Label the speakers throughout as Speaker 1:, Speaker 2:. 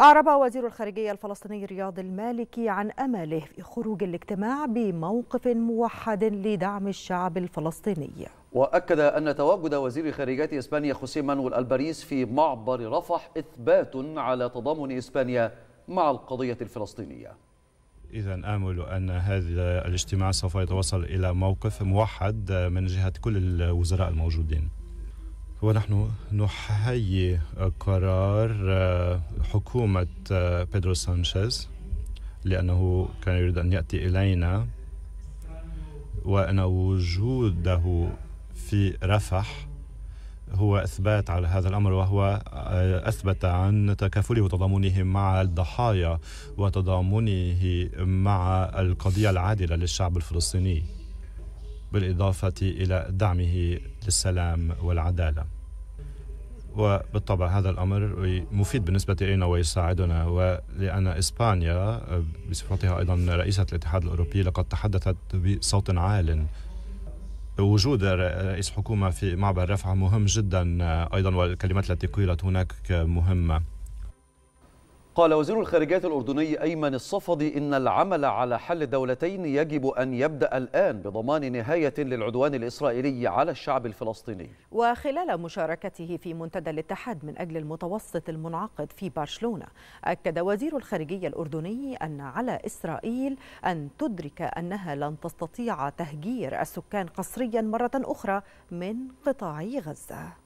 Speaker 1: أعرب وزير الخارجية الفلسطيني رياض المالكي عن أمله في خروج الاجتماع بموقف موحد لدعم الشعب الفلسطيني
Speaker 2: وأكد أن تواجد وزير خارجية إسبانيا خوسيه مانويل الباريس في معبر رفح إثبات على تضامن إسبانيا مع القضية الفلسطينية
Speaker 3: إذا آمل أن هذا الاجتماع سوف يتوصل إلى موقف موحد من جهة كل الوزراء الموجودين ونحن نحيي قرار آه، حكومة بيدرو آه، سانشيز لأنه كان يريد أن يأتي إلينا وأن وجوده في رفح هو إثبات على هذا الأمر وهو آه، أثبت عن تكافله وتضامنه مع الضحايا وتضامنه مع القضية العادلة للشعب الفلسطيني بالإضافة إلى دعمه للسلام والعداله وبالطبع هذا الامر مفيد بالنسبه الينا ويساعدنا ولان اسبانيا بصفتها ايضا رئيسه الاتحاد الاوروبي لقد تحدثت بصوت عال وجود رئيس حكومه في معبر رفح مهم جدا ايضا والكلمات التي قيلت هناك مهمه
Speaker 2: قال وزير الخارجية الأردني أيمن الصفدي إن العمل على حل الدولتين يجب أن يبدأ الآن بضمان نهاية للعدوان الإسرائيلي على الشعب الفلسطيني
Speaker 1: وخلال مشاركته في منتدى الاتحاد من أجل المتوسط المنعقد في برشلونة أكد وزير الخارجية الأردني أن على إسرائيل أن تدرك أنها لن تستطيع تهجير السكان قسريا مرة أخرى من قطاع غزة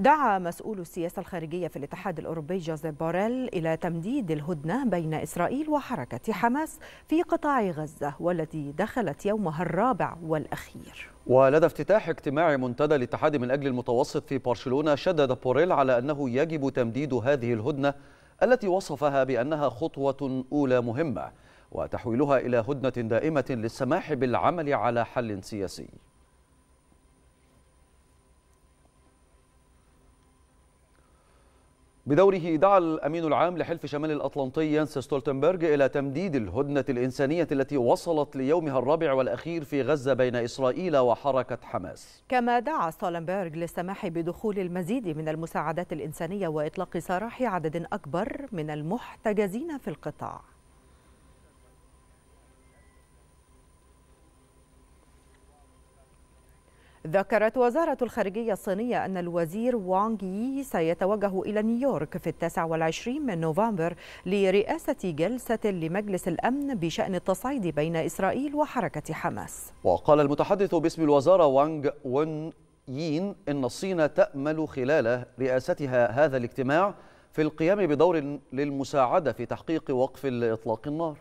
Speaker 1: دعا مسؤول السياسة الخارجية في الاتحاد الأوروبي جوزيف بوريل إلى تمديد الهدنة بين إسرائيل وحركة حماس في قطاع غزة والتي دخلت يومها الرابع والأخير
Speaker 2: ولدى افتتاح اجتماع منتدى الاتحاد من أجل المتوسط في برشلونة شدد بوريل على أنه يجب تمديد هذه الهدنة التي وصفها بأنها خطوة أولى مهمة وتحويلها إلى هدنة دائمة للسماح بالعمل على حل سياسي بدوره دعا الأمين العام لحلف شمال الأطلنطي ينس ستولتنبرغ إلى تمديد الهدنة الإنسانية التي وصلت ليومها الرابع والأخير في غزة بين إسرائيل وحركة حماس
Speaker 1: كما دعا ستولتنبرغ للسماح بدخول المزيد من المساعدات الإنسانية وإطلاق سراح عدد أكبر من المحتجزين في القطاع ذكرت وزارة الخارجية الصينية أن الوزير وانغ يي سيتوجه إلى نيويورك في التاسع والعشرين من نوفمبر لرئاسة جلسة لمجلس الأمن بشأن التصعيد بين إسرائيل وحركة
Speaker 2: حماس وقال المتحدث باسم الوزارة وانغ وين يين إن الصين تأمل خلال رئاستها هذا الاجتماع في القيام بدور للمساعدة في تحقيق وقف إطلاق النار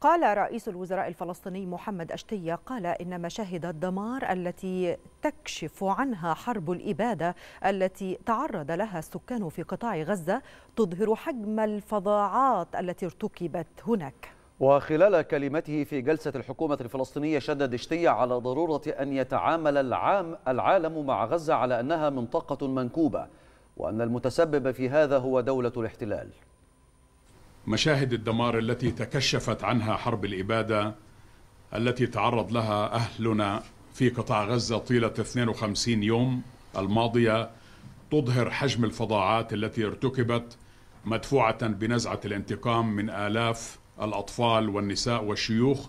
Speaker 1: قال رئيس الوزراء الفلسطيني محمد أشتية قال إن مشاهد الدمار التي تكشف عنها حرب الإبادة التي تعرض لها السكان في قطاع غزة تظهر حجم الفظاعات التي ارتكبت هناك
Speaker 2: وخلال كلمته في جلسة الحكومة الفلسطينية شدد اشتية على ضرورة أن يتعامل العام العالم مع غزة على أنها منطقة منكوبة وأن المتسبب في هذا هو دولة الاحتلال
Speaker 4: مشاهد الدمار التي تكشفت عنها حرب الإبادة التي تعرض لها أهلنا في قطاع غزة طيلة 52 يوم الماضية تظهر حجم الفظاعات التي ارتكبت مدفوعة بنزعة الانتقام من آلاف الأطفال والنساء والشيوخ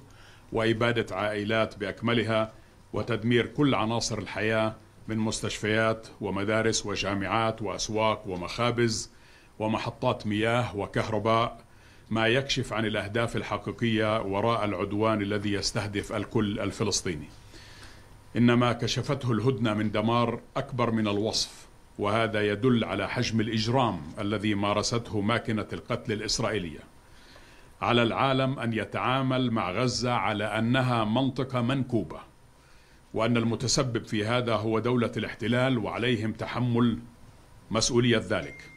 Speaker 4: وإبادة عائلات بأكملها وتدمير كل عناصر الحياة من مستشفيات ومدارس وجامعات وأسواق ومخابز ومحطات مياه وكهرباء ما يكشف عن الأهداف الحقيقية وراء العدوان الذي يستهدف الكل الفلسطيني إنما كشفته الهدنة من دمار أكبر من الوصف وهذا يدل على حجم الإجرام الذي مارسته ماكنة القتل الإسرائيلية على العالم أن يتعامل مع غزة على أنها منطقة منكوبة وأن المتسبب في هذا هو دولة الاحتلال وعليهم تحمل مسؤولية ذلك